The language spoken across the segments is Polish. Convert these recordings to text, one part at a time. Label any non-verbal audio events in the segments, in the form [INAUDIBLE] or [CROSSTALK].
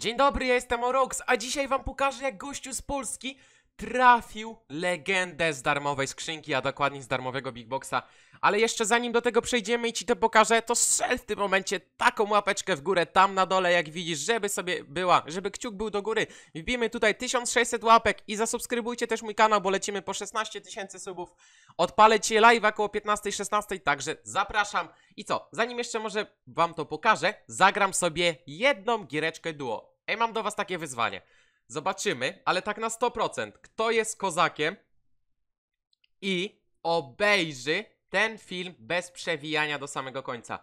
Dzień dobry, ja jestem Orox, a dzisiaj wam pokażę jak gościu z Polski trafił legendę z darmowej skrzynki, a dokładnie z darmowego Big Boxa. Ale jeszcze zanim do tego przejdziemy i ci to pokażę, to strzel w tym momencie taką łapeczkę w górę tam na dole, jak widzisz, żeby sobie była, żeby kciuk był do góry. Wbijmy tutaj 1600 łapek i zasubskrybujcie też mój kanał, bo lecimy po 16 tysięcy subów. Odpalę ci live około 15-16, także zapraszam. I co, zanim jeszcze może wam to pokażę, zagram sobie jedną giereczkę duo. Ej, mam do was takie wyzwanie. Zobaczymy, ale tak na 100%, kto jest kozakiem i obejrzy ten film bez przewijania do samego końca.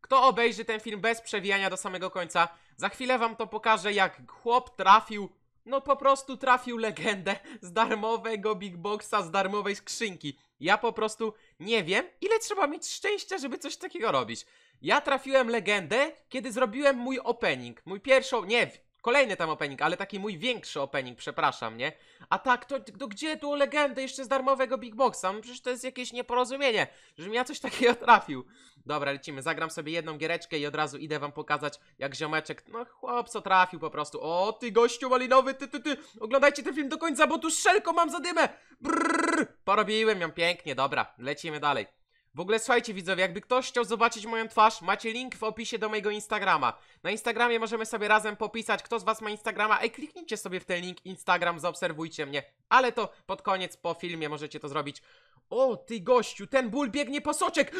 Kto obejrzy ten film bez przewijania do samego końca, za chwilę wam to pokażę, jak chłop trafił, no po prostu trafił legendę z darmowego Big Boxa, z darmowej skrzynki. Ja po prostu nie wiem, ile trzeba mieć szczęścia, żeby coś takiego robić. Ja trafiłem legendę, kiedy zrobiłem mój opening, mój pierwszą, nie, Kolejny tam opening, ale taki mój większy opening, przepraszam, nie? A tak, to, to gdzie tu o legendę jeszcze z darmowego Big Boxa? No przecież to jest jakieś nieporozumienie, żebym ja coś [LAUGHS] takiego trafił. Dobra, lecimy, zagram sobie jedną giereczkę i od razu idę wam pokazać, jak ziomeczek, no chłop, co trafił po prostu. O, ty gościu malinowy, ty, ty, ty, oglądajcie ten film do końca, bo tu szelko mam dymę. Brrr, porobiłem ją pięknie, dobra, lecimy dalej. W ogóle słuchajcie widzowie, jakby ktoś chciał zobaczyć moją twarz, macie link w opisie do mojego Instagrama. Na Instagramie możemy sobie razem popisać, kto z was ma Instagrama. Ej, kliknijcie sobie w ten link Instagram, zaobserwujcie mnie. Ale to pod koniec, po filmie możecie to zrobić. O, ty gościu, ten ból biegnie po soczek. [GASPS]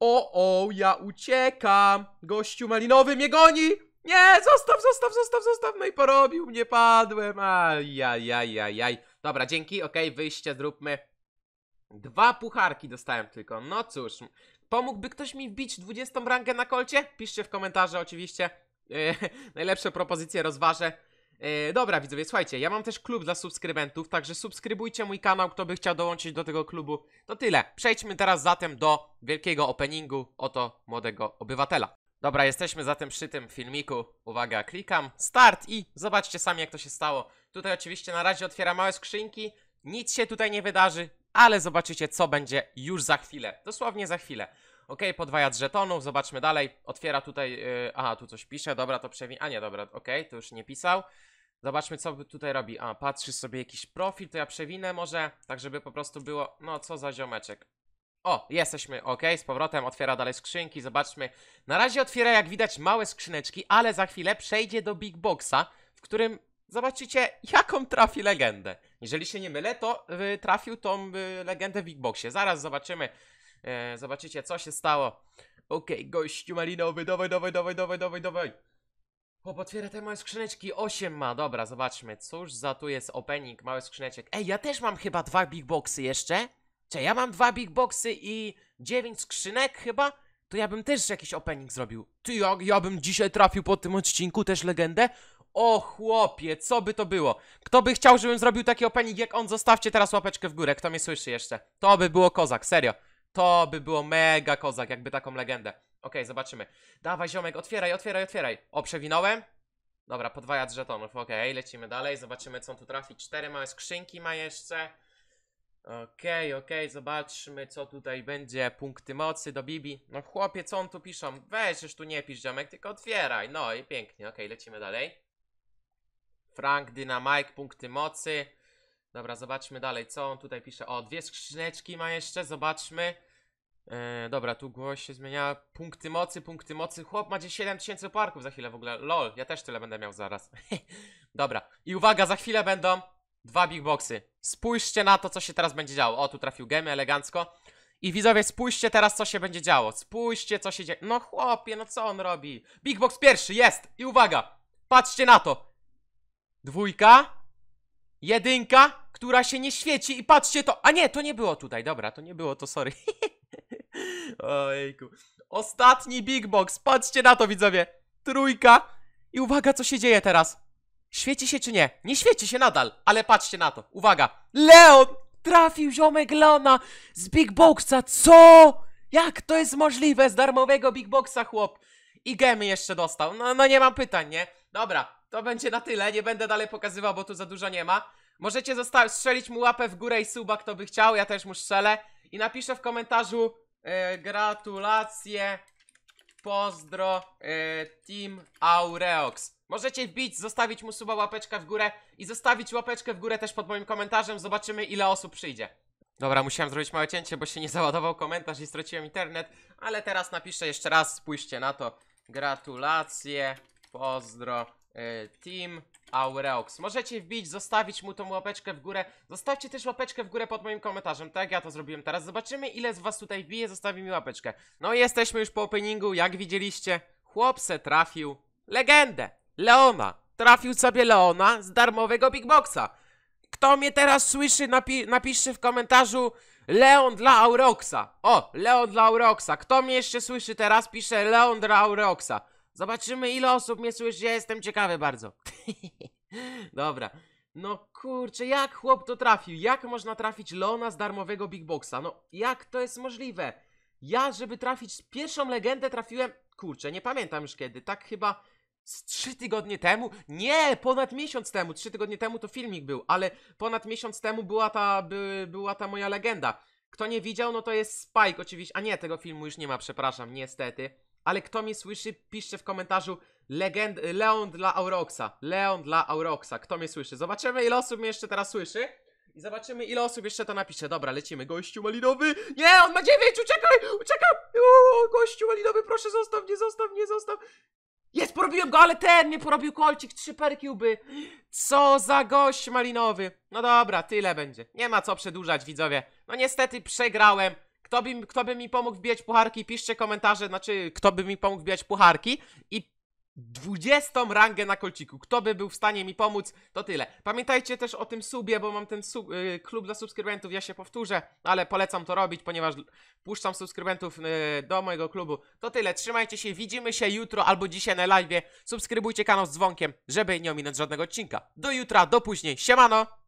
O, o, ja uciekam. Gościu malinowy mnie goni. Nie, zostaw, zostaw, zostaw, zostaw. No i porobił mnie, padłem. Ajajajajaj. Dobra, dzięki, okej, okay, wyjście, zróbmy. Dwa pucharki dostałem tylko. No cóż, pomógłby ktoś mi wbić 20 rankę na kolcie? Piszcie w komentarze oczywiście. E, [LAUGHS] najlepsze propozycje rozważę. E, dobra widzowie, słuchajcie, ja mam też klub dla subskrybentów, także subskrybujcie mój kanał, kto by chciał dołączyć do tego klubu. To tyle, przejdźmy teraz zatem do wielkiego openingu, oto młodego obywatela. Dobra, jesteśmy zatem przy tym filmiku. Uwaga, klikam start i zobaczcie sami jak to się stało. Tutaj oczywiście na razie otwiera małe skrzynki, nic się tutaj nie wydarzy, ale zobaczycie co będzie już za chwilę, dosłownie za chwilę. Ok, podwajacz żetonów, zobaczmy dalej, otwiera tutaj, yy, aha, tu coś pisze, dobra, to przewin, a nie, dobra, ok, to już nie pisał. Zobaczmy, co tutaj robi. A, patrzy sobie jakiś profil, to ja przewinę może, tak żeby po prostu było, no co za ziomeczek. O, jesteśmy, ok, z powrotem, otwiera dalej skrzynki, zobaczmy. Na razie otwiera, jak widać, małe skrzyneczki, ale za chwilę przejdzie do Big Boxa, w którym Zobaczycie, jaką trafi legendę. Jeżeli się nie mylę, to y, trafił tą y, legendę w Big Boxie. Zaraz zobaczymy. E, zobaczycie, co się stało. Okej, okay, gościu malinowy, dawaj, dawaj, dawaj, dawaj, dawaj, dawaj. Chłop otwiera te małe skrzyneczki, 8 ma, dobra, zobaczmy, cóż za tu jest opening, mały skrzyneczek. Ej, ja też mam chyba dwa big boxy jeszcze. Czy ja mam dwa big boxy i 9 skrzynek chyba? To ja bym też jakiś opening zrobił. Ty, ja, ja bym dzisiaj trafił po tym odcinku też legendę. O chłopie, co by to było? Kto by chciał, żebym zrobił taki opening jak on? Zostawcie teraz łapeczkę w górę, kto mnie słyszy jeszcze. To by było kozak, serio. To by było mega kozak, jakby taką legendę. Ok, zobaczymy. Dawaj ziomek, otwieraj, otwieraj, otwieraj. O, przewinąłem? Dobra, podwaja z żetonów, ok, lecimy dalej, zobaczymy co on tu trafi. Cztery małe skrzynki ma jeszcze. Okej, okay, okej, okay, zobaczmy co tutaj będzie, punkty mocy do Bibi No chłopie, co on tu piszą? Weź, już tu nie pisz ziomek, tylko otwieraj, no i pięknie, okej, okay, lecimy dalej Frank Dynamite, punkty mocy. Dobra, zobaczmy dalej, co on tutaj pisze. O, dwie skrzyneczki ma jeszcze, zobaczmy. E, dobra, tu głos się zmienia. Punkty mocy, punkty mocy. Chłop ma 10 tysięcy parków za chwilę w ogóle. Lol, ja też tyle będę miał zaraz. [LAUGHS] dobra, i uwaga, za chwilę będą dwa big boxy. Spójrzcie na to, co się teraz będzie działo. O, tu trafił gemy elegancko. I widzowie, spójrzcie teraz, co się będzie działo. Spójrzcie, co się dzieje. No chłopie, no co on robi? Big box pierwszy, jest! I uwaga, patrzcie na to. Dwójka. Jedynka, która się nie świeci i patrzcie to. A nie, to nie było tutaj, dobra, to nie było, to sorry. [LAUGHS] Ojku. Ostatni big box, patrzcie na to widzowie. Trójka. I uwaga, co się dzieje teraz. Świeci się czy nie? Nie świeci się nadal, ale patrzcie na to. Uwaga. Leon! Trafił ziomek Leona z Big Boxa. Co? Jak to jest możliwe z darmowego Big Boxa, chłop? I gemy jeszcze dostał. No, no nie mam pytań, nie? Dobra, to będzie na tyle. Nie będę dalej pokazywał, bo tu za dużo nie ma. Możecie zostawić, strzelić mu łapę w górę i suba, kto by chciał. Ja też mu strzelę. I napiszę w komentarzu e, gratulacje, pozdro, e, Team Aureox. Możecie wbić, zostawić mu suba, łapeczkę w górę i zostawić łapeczkę w górę też pod moim komentarzem. Zobaczymy ile osób przyjdzie. Dobra, musiałem zrobić małe cięcie, bo się nie załadował komentarz i straciłem internet, ale teraz napiszę jeszcze raz, spójrzcie na to. Gratulacje, pozdro, E, Team Aureox. Możecie wbić, zostawić mu tą łapeczkę w górę. Zostawcie też łapeczkę w górę pod moim komentarzem, tak? Ja to zrobiłem teraz. Zobaczymy, ile z was tutaj wbije, zostawi mi łapeczkę. No i jesteśmy już po openingu, jak widzieliście. Chłopce trafił legendę. Leona. Trafił sobie Leona z darmowego Big Boxa. Kto mnie teraz słyszy, napi napiszcie w komentarzu Leon dla Auroxa. O, Leon dla Auroxa. Kto mnie jeszcze słyszy teraz, pisze Leon dla Auroxa. Zobaczymy ile osób mnie słyszy, ja jestem ciekawy bardzo. [LAUGHS] Dobra. No kurczę, jak chłop to trafił? Jak można trafić Leona z darmowego Big Boxa? No jak to jest możliwe? Ja, żeby trafić pierwszą legendę trafiłem... Kurczę, nie pamiętam już kiedy, tak chyba z trzy tygodnie temu, nie, ponad miesiąc temu, trzy tygodnie temu to filmik był, ale ponad miesiąc temu była ta, by, była ta moja legenda. Kto nie widział, no to jest Spike oczywiście, a nie, tego filmu już nie ma, przepraszam, niestety. Ale kto mnie słyszy, piszcie w komentarzu legend Leon dla Auroxa. Leon dla Auroxa. Kto mnie słyszy? Zobaczymy, ile osób mnie jeszcze teraz słyszy. I zobaczymy, ile osób jeszcze to napisze. Dobra, lecimy. Gościu malinowy. Nie, on ma dziewięć! Uciekaj! uciekaj. O, gościu malinowy, proszę zostaw nie zostaw nie zostaw. Jest, porobiłem go, ale ten mnie porobił kolcik, trzy perkiłby. Co za gość malinowy. No dobra, tyle będzie. Nie ma co przedłużać, widzowie. No niestety przegrałem. Kto by, kto by mi pomógł wbijać pucharki? Piszcie komentarze, znaczy, kto by mi pomógł wbijać pucharki i 20 rangę na kolciku. Kto by był w stanie mi pomóc, to tyle. Pamiętajcie też o tym subie, bo mam ten sub, yy, klub dla subskrybentów, ja się powtórzę, ale polecam to robić, ponieważ puszczam subskrybentów yy, do mojego klubu. To tyle, trzymajcie się, widzimy się jutro albo dzisiaj na live. Subskrybujcie kanał z dzwonkiem, żeby nie ominąć żadnego odcinka. Do jutra, do później, siemano!